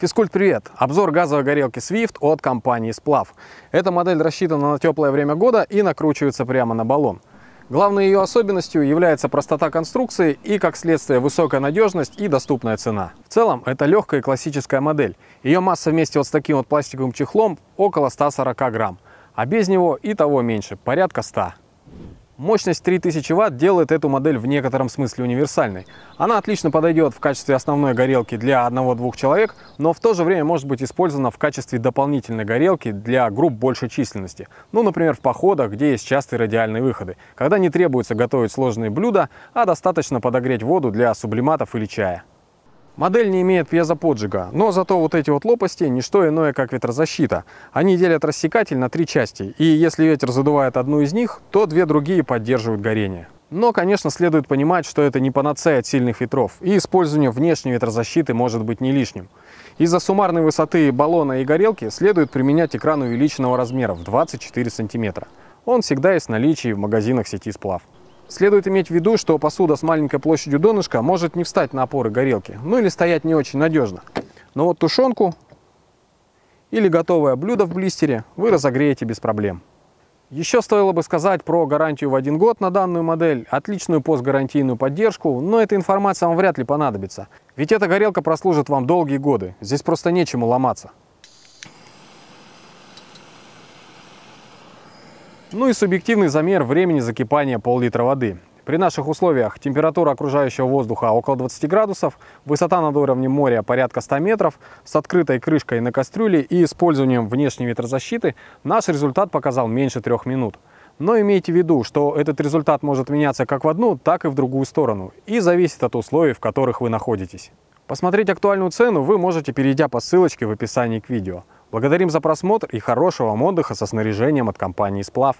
Физкульт, привет! Обзор газовой горелки Swift от компании Сплав. Эта модель рассчитана на теплое время года и накручивается прямо на баллон. Главной ее особенностью является простота конструкции и, как следствие, высокая надежность и доступная цена. В целом, это легкая классическая модель. Ее масса вместе вот с таким вот пластиковым чехлом около 140 грамм, а без него и того меньше, порядка 100. Мощность 3000 Вт делает эту модель в некотором смысле универсальной. Она отлично подойдет в качестве основной горелки для одного-двух человек, но в то же время может быть использована в качестве дополнительной горелки для групп большей численности. Ну, например, в походах, где есть частые радиальные выходы, когда не требуется готовить сложные блюда, а достаточно подогреть воду для сублиматов или чая. Модель не имеет пьезоподжига, но зато вот эти вот лопасти – не что иное, как ветрозащита. Они делят рассекатель на три части, и если ветер задувает одну из них, то две другие поддерживают горение. Но, конечно, следует понимать, что это не панацея от сильных ветров, и использование внешней ветрозащиты может быть не лишним. Из-за суммарной высоты баллона и горелки следует применять экран увеличенного размера в 24 см. Он всегда есть в наличии в магазинах сети «Сплав». Следует иметь в виду, что посуда с маленькой площадью донышка может не встать на опоры горелки, ну или стоять не очень надежно. Но вот тушенку или готовое блюдо в блистере вы разогреете без проблем. Еще стоило бы сказать про гарантию в один год на данную модель, отличную постгарантийную поддержку, но эта информация вам вряд ли понадобится. Ведь эта горелка прослужит вам долгие годы, здесь просто нечему ломаться. Ну и субъективный замер времени закипания пол-литра воды. При наших условиях температура окружающего воздуха около 20 градусов, высота над уровнем моря порядка 100 метров, с открытой крышкой на кастрюле и использованием внешней ветрозащиты наш результат показал меньше 3 минут. Но имейте в виду, что этот результат может меняться как в одну, так и в другую сторону и зависит от условий, в которых вы находитесь. Посмотреть актуальную цену вы можете, перейдя по ссылочке в описании к видео. Благодарим за просмотр и хорошего вам отдыха со снаряжением от компании «Сплав».